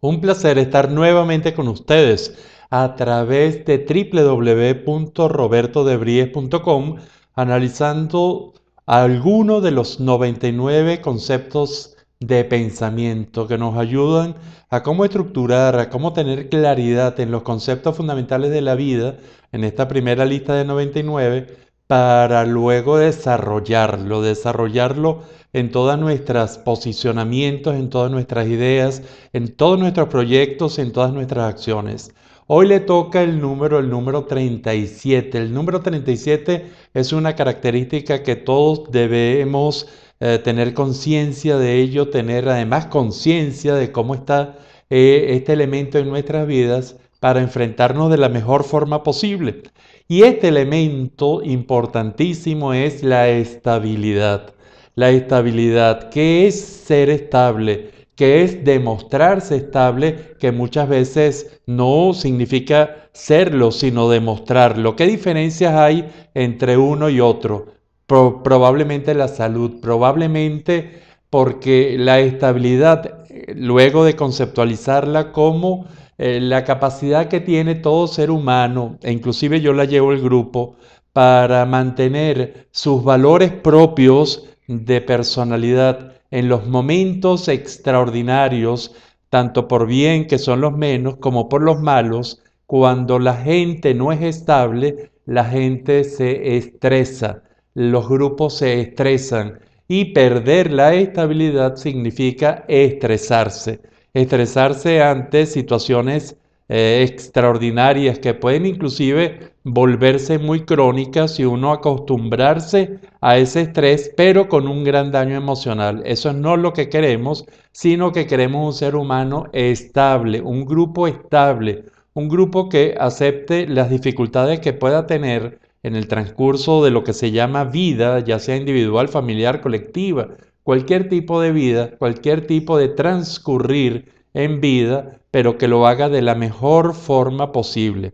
Un placer estar nuevamente con ustedes a través de www.robertodebries.com analizando algunos de los 99 conceptos de pensamiento que nos ayudan a cómo estructurar, a cómo tener claridad en los conceptos fundamentales de la vida en esta primera lista de 99 para luego desarrollarlo, desarrollarlo en todas nuestros posicionamientos, en todas nuestras ideas, en todos nuestros proyectos, en todas nuestras acciones. Hoy le toca el número, el número 37. El número 37 es una característica que todos debemos eh, tener conciencia de ello, tener además conciencia de cómo está eh, este elemento en nuestras vidas para enfrentarnos de la mejor forma posible. Y este elemento importantísimo es la estabilidad. La estabilidad, que es ser estable? que es demostrarse estable, que muchas veces no significa serlo, sino demostrarlo. ¿Qué diferencias hay entre uno y otro? probablemente la salud, probablemente porque la estabilidad, eh, luego de conceptualizarla como eh, la capacidad que tiene todo ser humano, e inclusive yo la llevo el grupo, para mantener sus valores propios de personalidad en los momentos extraordinarios, tanto por bien que son los menos como por los malos, cuando la gente no es estable, la gente se estresa, los grupos se estresan, y perder la estabilidad significa estresarse. Estresarse ante situaciones eh, extraordinarias que pueden inclusive volverse muy crónicas si uno acostumbrarse a ese estrés, pero con un gran daño emocional. Eso no es lo que queremos, sino que queremos un ser humano estable, un grupo estable, un grupo que acepte las dificultades que pueda tener, en el transcurso de lo que se llama vida, ya sea individual, familiar, colectiva, cualquier tipo de vida, cualquier tipo de transcurrir en vida, pero que lo haga de la mejor forma posible.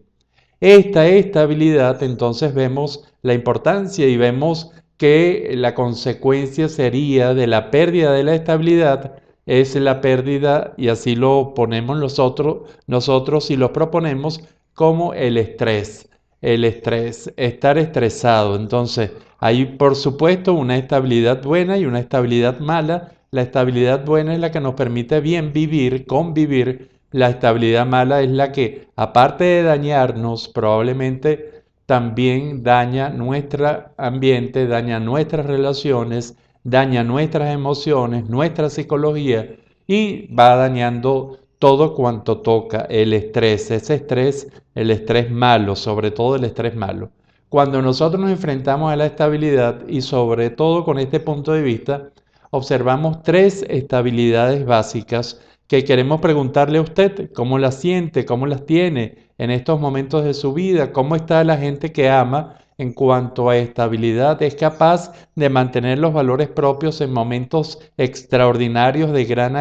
Esta estabilidad, entonces vemos la importancia y vemos que la consecuencia sería de la pérdida de la estabilidad es la pérdida, y así lo ponemos nosotros, nosotros y lo proponemos como el estrés el estrés, estar estresado. Entonces, hay por supuesto una estabilidad buena y una estabilidad mala. La estabilidad buena es la que nos permite bien vivir, convivir. La estabilidad mala es la que, aparte de dañarnos, probablemente también daña nuestro ambiente, daña nuestras relaciones, daña nuestras emociones, nuestra psicología y va dañando todo cuanto toca, el estrés, ese estrés, el estrés malo, sobre todo el estrés malo. Cuando nosotros nos enfrentamos a la estabilidad y sobre todo con este punto de vista, observamos tres estabilidades básicas que queremos preguntarle a usted cómo las siente, cómo las tiene en estos momentos de su vida, cómo está la gente que ama en cuanto a estabilidad, es capaz de mantener los valores propios en momentos extraordinarios de gran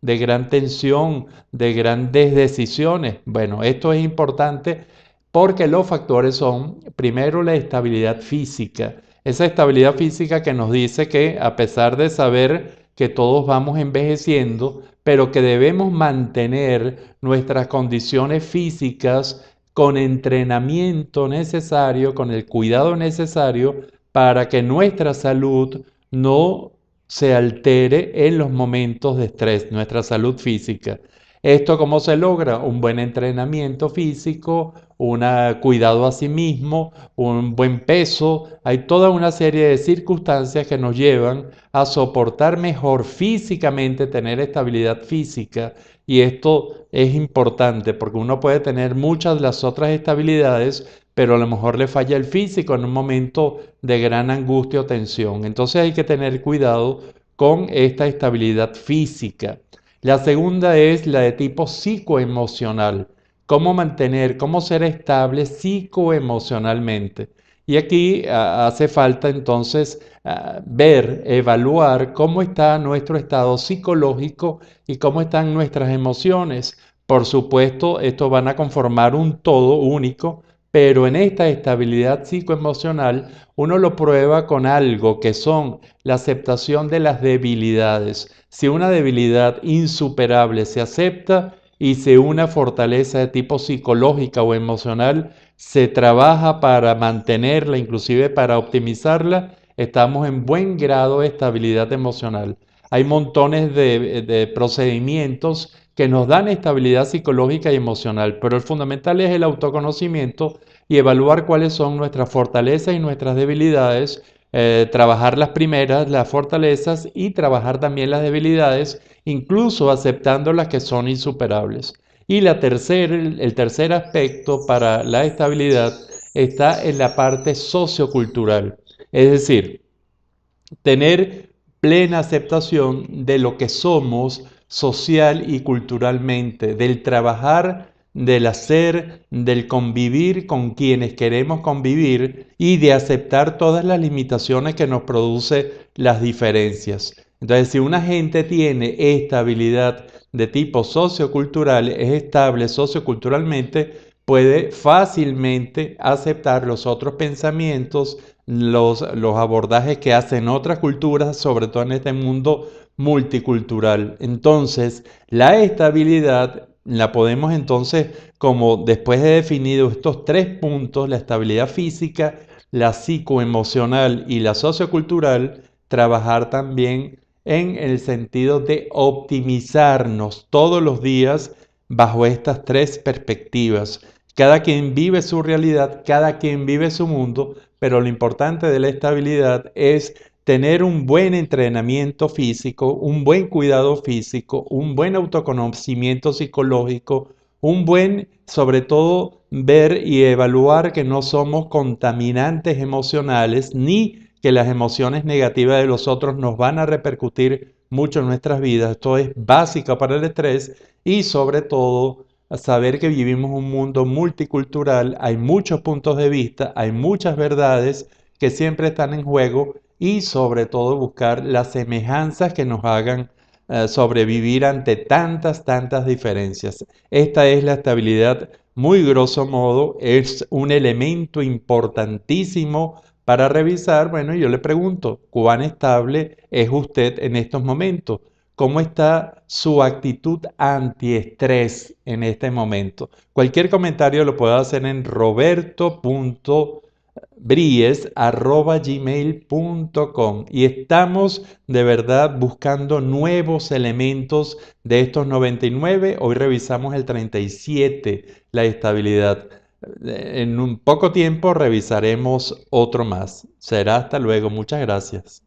de gran tensión, de grandes decisiones. Bueno, esto es importante porque los factores son, primero, la estabilidad física. Esa estabilidad física que nos dice que a pesar de saber que todos vamos envejeciendo, pero que debemos mantener nuestras condiciones físicas con entrenamiento necesario, con el cuidado necesario para que nuestra salud no se altere en los momentos de estrés, nuestra salud física. ¿Esto cómo se logra? Un buen entrenamiento físico, un cuidado a sí mismo, un buen peso. Hay toda una serie de circunstancias que nos llevan a soportar mejor físicamente, tener estabilidad física. Y esto es importante porque uno puede tener muchas de las otras estabilidades, pero a lo mejor le falla el físico en un momento de gran angustia o tensión. Entonces hay que tener cuidado con esta estabilidad física. La segunda es la de tipo psicoemocional. Cómo mantener, cómo ser estable psicoemocionalmente. Y aquí ah, hace falta entonces ah, ver, evaluar cómo está nuestro estado psicológico y cómo están nuestras emociones. Por supuesto, esto van a conformar un todo único pero en esta estabilidad psicoemocional uno lo prueba con algo que son la aceptación de las debilidades. Si una debilidad insuperable se acepta y si una fortaleza de tipo psicológica o emocional se trabaja para mantenerla, inclusive para optimizarla, estamos en buen grado de estabilidad emocional. Hay montones de, de procedimientos que nos dan estabilidad psicológica y emocional, pero el fundamental es el autoconocimiento y evaluar cuáles son nuestras fortalezas y nuestras debilidades, eh, trabajar las primeras, las fortalezas y trabajar también las debilidades, incluso aceptando las que son insuperables. Y la el tercer aspecto para la estabilidad está en la parte sociocultural, es decir, tener plena aceptación de lo que somos, social y culturalmente, del trabajar, del hacer, del convivir con quienes queremos convivir y de aceptar todas las limitaciones que nos producen las diferencias. Entonces, si una gente tiene esta habilidad de tipo sociocultural, es estable socioculturalmente, puede fácilmente aceptar los otros pensamientos, los, los abordajes que hacen otras culturas, sobre todo en este mundo multicultural. Entonces, la estabilidad la podemos entonces, como después de definido estos tres puntos, la estabilidad física, la psicoemocional y la sociocultural, trabajar también en el sentido de optimizarnos todos los días bajo estas tres perspectivas. Cada quien vive su realidad, cada quien vive su mundo, pero lo importante de la estabilidad es tener un buen entrenamiento físico, un buen cuidado físico, un buen autoconocimiento psicológico, un buen, sobre todo, ver y evaluar que no somos contaminantes emocionales ni que las emociones negativas de los otros nos van a repercutir mucho en nuestras vidas. Esto es básico para el estrés y sobre todo saber que vivimos un mundo multicultural, hay muchos puntos de vista, hay muchas verdades que siempre están en juego y sobre todo buscar las semejanzas que nos hagan eh, sobrevivir ante tantas, tantas diferencias. Esta es la estabilidad, muy grosso modo, es un elemento importantísimo para revisar, bueno, yo le pregunto, ¿cuán estable es usted en estos momentos? ¿Cómo está su actitud antiestrés en este momento? Cualquier comentario lo puede hacer en roberto.com bries.gmail.com y estamos de verdad buscando nuevos elementos de estos 99. Hoy revisamos el 37, la estabilidad. En un poco tiempo revisaremos otro más. Será hasta luego. Muchas gracias.